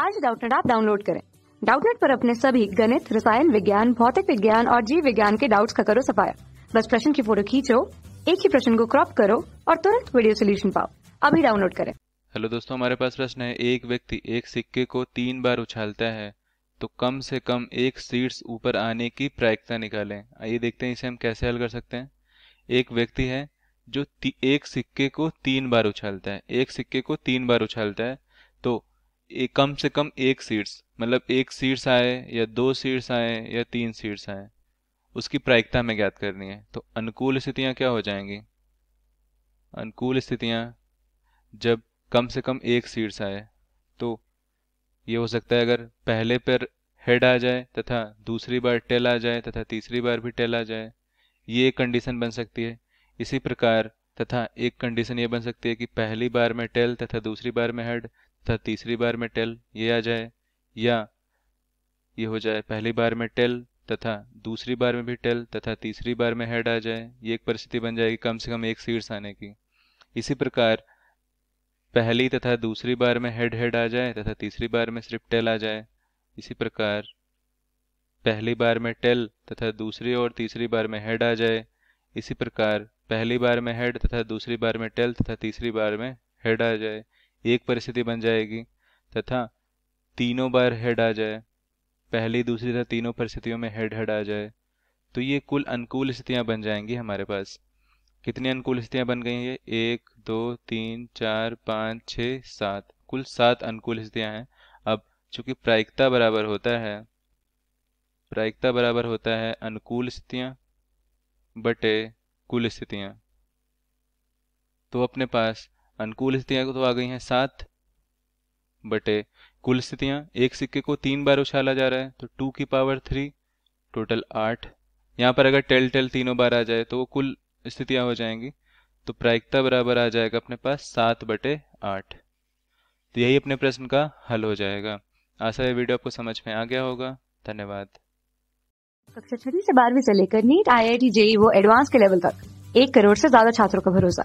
आज डाउटनेट आप डाउनलोड करें डाउटनेट पर अपने सभी गणित रसायन विज्ञान भौतिक विज्ञान और जीव विज्ञान के डाउट्स का करो सफाया बस प्रश्न की फोटो खींचो एक ही प्रश्न को क्रॉप करो और तुरंत वीडियो सोल्यूशन पाओ अभी डाउनलोड करें हेलो दोस्तों हमारे पास प्रश्न है एक व्यक्ति एक सिक्के को तीन बार उछालता है तो कम से कम एक सीट्स ऊपर आने की प्रायिकता निकालें आइए देखते हैं इसे हम कैसे हल कर सकते हैं एक व्यक्ति है जो एक सिक्के को तीन बार उछालता है एक सिक्के को तीन बार उछालता है तो एक कम से कम एक सीट्स मतलब एक सीट्स आए या दो सीट्स आए या तीन सीट्स आए उसकी प्रायिकता हमें ज्ञात करनी है तो अनुकूल स्थितियां क्या हो जाएंगी अनुकूल स्थितियां जब कम से कम एक सीट्स आए तो ये हो सकता है अगर पहले पर हेड आ जाए तथा दूसरी बार टेल आ जाए तथा तीसरी बार भी टेल आ जाए ये एक कंडीशन बन सकती है इसी प्रकार तथा एक कंडीशन ये बन सकती है कि पहली बार में टेल तथा दूसरी बार में हेड तथा तीसरी बार में टेल ये आ जाए या ये हो जाए पहली बार में टेल तथा दूसरी बार में भी टेल तथा तीसरी बार में हेड आ जाए ये एक परिस्थिति बन जाएगी कम से कम एक सीट्स आने की इसी प्रकार पहली तथा दूसरी बार में हेड हेड आ जाए तथा तीसरी बार में सिर्फ टेल आ जाए इसी प्रकार पहली बार में टेल तथा दूसरी और तीसरी बार में हेड आ जाए इसी प्रकार पहली बार में हेड तथा दूसरी बार में टेल तथा तीसरी बार में हेड आ जाए एक परिस्थिति बन जाएगी तथा तीनों बार हेड आ जाए पहली दूसरी तथा तीनों परिस्थितियों में हेड हेड आ जाए तो ये कुल अनुकूल स्थितियाँ बन जाएंगी हमारे पास कितनी अनुकूल स्थितियाँ बन गई हैं एक दो तीन चार पाँच छः सात कुल सात अनुकूल स्थितियाँ हैं अब चूंकि प्रायिकता बराबर होता है प्रायिकता बराबर होता है अनुकूल स्थितियाँ बटे कुल स्थितियाँ तो अपने पास अनुकूल स्थितियां तो आ गई हैं सात बटे कुल स्थितियां एक सिक्के को तीन बार उछाला जा रहा है तो टू की पावर थ्री टोटल आठ यहाँ पर अगर टेल टेल तीनों बार आ जाए तो वो कुल स्थितियां हो जाएंगी तो प्रायिकता बराबर आ जाएगा अपने पास सात बटे आठ तो यही अपने प्रश्न का हल हो जाएगा आशा है वीडियो आपको समझ में आ गया होगा धन्यवाद कक्षा छठी से बारहवीं से लेकर NEET I I T JEE वो एडवांस के लेवल तक एक करोड़ से ज्यादा छात्रों का भरोसा